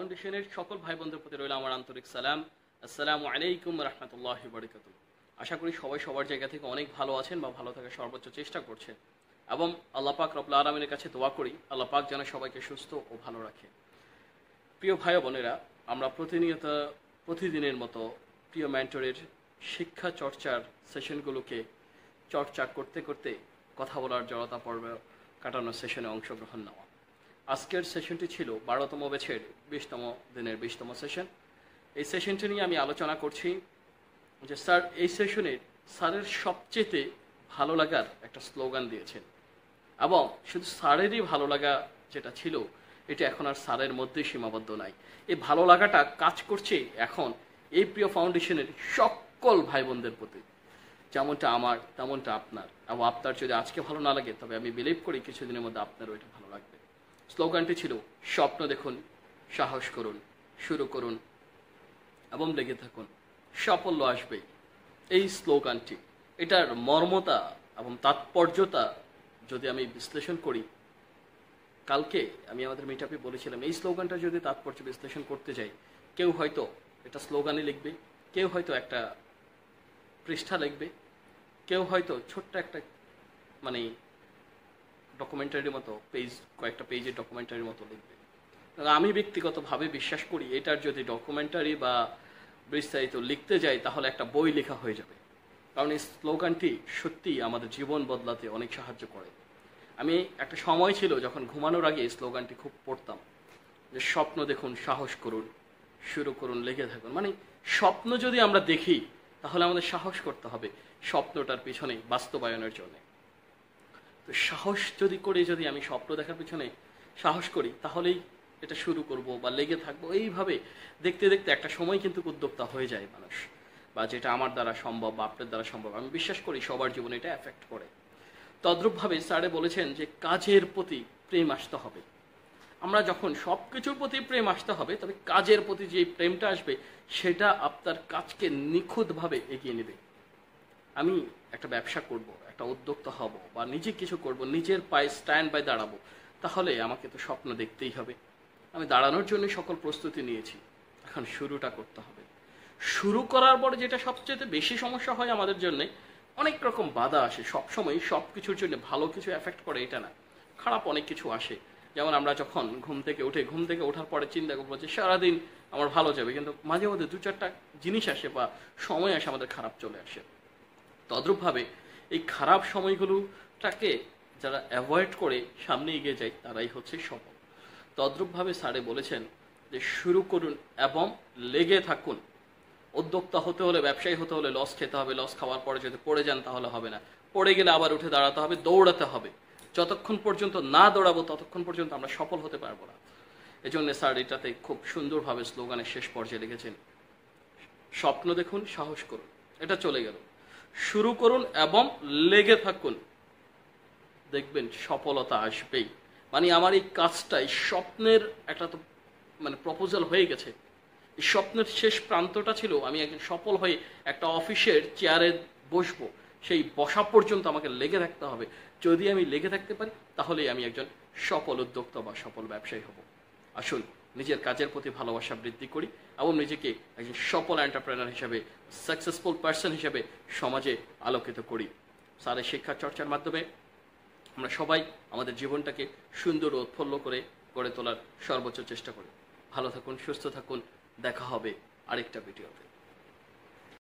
ফাউন্ডেশনের সকল ভাই বোনদের প্রতি রইল আমার আন্তরিক সালাম আসসালামু আলাইকুম রহমতুল্লাহ বরকাত আশা করি সবাই সবার জায়গা থেকে অনেক ভালো আছেন বা ভালো থাকার সর্বোচ্চ চেষ্টা করছেন এবং আল্লাহ পাক রবলা আরামিনের কাছে দোয়া করি আল্লাহ পাক যেন সবাইকে সুস্থ ও ভালো রাখে প্রিয় ভাই বোনেরা আমরা প্রতিনিয়ত প্রতিদিনের মতো প্রিয় ম্যান্টরের শিক্ষা চর্চার সেশনগুলোকে চর্চা করতে করতে কথা বলার জড়তা পর্ব কাটানোর সেশনে অংশগ্রহণ নেওয়া আজকের সেশনটি ছিল বারোতম বেছের বিশতম দিনের বিশতম সেশন এই সেশনটি নিয়ে আমি আলোচনা করছি যে স্যার এই সেশনে স্যারের সবচেয়েতে ভালো লাগার একটা স্লোগান দিয়েছেন এবং শুধু স্যারেরই ভালো লাগা যেটা ছিল এটা এখন আর স্যারের মধ্যে সীমাবদ্ধ নাই এই ভালো লাগাটা কাজ করছে এখন এই প্রিয় ফাউন্ডেশনের সকল ভাই বোনদের প্রতি যেমনটা আমার তেমনটা আপনার এবং আপনার যদি আজকে ভালো না লাগে তবে আমি বিলিভ করি কিছুদিনের মধ্যে আপনারও এটা ভালো লাগবে স্লোগানটি ছিল স্বপ্ন দেখুন সাহস করুন শুরু করুন এবং লেগে থাকুন সাফল্য আসবে এই স্লোগানটি এটার মর্মতা এবং তাৎপর্যতা যদি আমি বিশ্লেষণ করি কালকে আমি আমাদের মিটাপে বলেছিলাম এই স্লোগানটা যদি তাৎপর্য বিশ্লেষণ করতে যাই কেউ হয়তো এটা স্লোগানে লিখবে কেউ হয়তো একটা পৃষ্ঠা লিখবে কেউ হয়তো ছোট্ট একটা মানে ডকুমেন্টারির মতো পেজ কয়েকটা পেজের ডকুমেন্টারির মতো লিখবে আমি ব্যক্তিগতভাবে বিশ্বাস করি এটার যদি ডকুমেন্টারি বা বিস্তারিত লিখতে যাই তাহলে একটা বই লেখা হয়ে যাবে কারণ এই স্লোগানটি সত্যিই আমাদের জীবন বদলাতে অনেক সাহায্য করে আমি একটা সময় ছিল যখন ঘুমানোর আগে এই স্লোগানটি খুব পড়তাম যে স্বপ্ন দেখুন সাহস করুন শুরু করুন লেগে থাকুন মানে স্বপ্ন যদি আমরা দেখি তাহলে আমাদের সাহস করতে হবে স্বপ্নটার পিছনে বাস্তবায়নের জন্যে তো সাহস যদি করে যদি আমি স্বপ্ন দেখার পিছনে সাহস করি তাহলেই এটা শুরু করব বা লেগে থাকবো এইভাবে দেখতে দেখতে একটা সময় কিন্তু উদ্যোক্তা হয়ে যায় মানুষ বা যেটা আমার দ্বারা সম্ভব বা আপনার দ্বারা সম্ভব আমি বিশ্বাস করি সবার জীবনে এটা অ্যাফেক্ট করে তদ্রূপভাবে স্যারে বলেছেন যে কাজের প্রতি প্রেম আসতে হবে আমরা যখন সব কিছুর প্রতি প্রেম আসতে হবে তবে কাজের প্রতি যে প্রেমটা আসবে সেটা আপনার কাজকে নিখুঁতভাবে এগিয়ে নেবে আমি একটা ব্যবসা করব একটা উদ্যোক্তা হব বা নিজে কিছু করব নিজের পায়ে স্ট্যান্ড বাই দাঁড়াবো তাহলে আমাকে তো স্বপ্ন দেখতেই হবে আমি দাঁড়ানোর জন্য সকল প্রস্তুতি নিয়েছি এখন শুরুটা করতে হবে শুরু করার পরে যেটা সবচেয়ে বেশি সমস্যা হয় আমাদের জন্য অনেক রকম বাধা আসে সবসময় সব কিছুর জন্য ভালো কিছু এফেক্ট করে এটা না খারাপ অনেক কিছু আসে যেমন আমরা যখন ঘুম থেকে উঠে ঘুম থেকে ওঠার পরে চিন্তা করবো যে সারাদিন আমার ভালো যাবে কিন্তু মাঝে মধ্যে দু চারটা জিনিস আসে বা সময় আসে আমাদের খারাপ চলে আসে তদ্রূপভাবে এই খারাপ সময়গুলোটাকে যারা অ্যাভয়েড করে সামনে এগিয়ে যায় তারাই হচ্ছে সফল তদ্রূপভাবে স্যারে বলেছেন যে শুরু করুন এবং লেগে থাকুন উদ্যোক্তা হতে হলে ব্যবসায়ী হতে হলে লস খেতে হবে লস খাওয়ার পরে যদি পড়ে যান তাহলে হবে না পড়ে গেলে আবার উঠে দাঁড়াতে হবে দৌড়াতে হবে যতক্ষণ পর্যন্ত না দৌড়াবো ততক্ষণ পর্যন্ত আমরা সফল হতে পারবো না জন্য স্যার এটাতে খুব সুন্দরভাবে স্লোগানের শেষ পর্যায়ে লিখেছেন স্বপ্ন দেখুন সাহস করুন এটা চলে গেল শুরু করুন এবং লেগে থাকুন দেখবেন সফলতা আসবেই মানে আমার এই কাজটাই স্বপ্নের একটা তো মানে প্রপোজাল হয়ে গেছে এই স্বপ্নের শেষ প্রান্তটা ছিল আমি একজন সফল হয়ে একটা অফিসের চেয়ারে বসবো সেই বসা পর্যন্ত আমাকে লেগে থাকতে হবে যদি আমি লেগে থাকতে পারি তাহলেই আমি একজন সফল উদ্যোক্তা বা সফল ব্যবসায়ী হব আসুন নিজের কাজের প্রতি ভালোবাসা বৃদ্ধি করি এবং নিজেকে একজন সফল এন্টারপ্রেনার হিসেবে সাকসেসফুল পার্সন হিসেবে সমাজে আলোকিত করি স্যারের শিক্ষা চর্চার মাধ্যমে আমরা সবাই আমাদের জীবনটাকে সুন্দর ও উৎফুল্ল করে গড়ে তোলার সর্বোচ্চ চেষ্টা করি ভালো থাকুন সুস্থ থাকুন দেখা হবে আরেকটা ভিডিওতে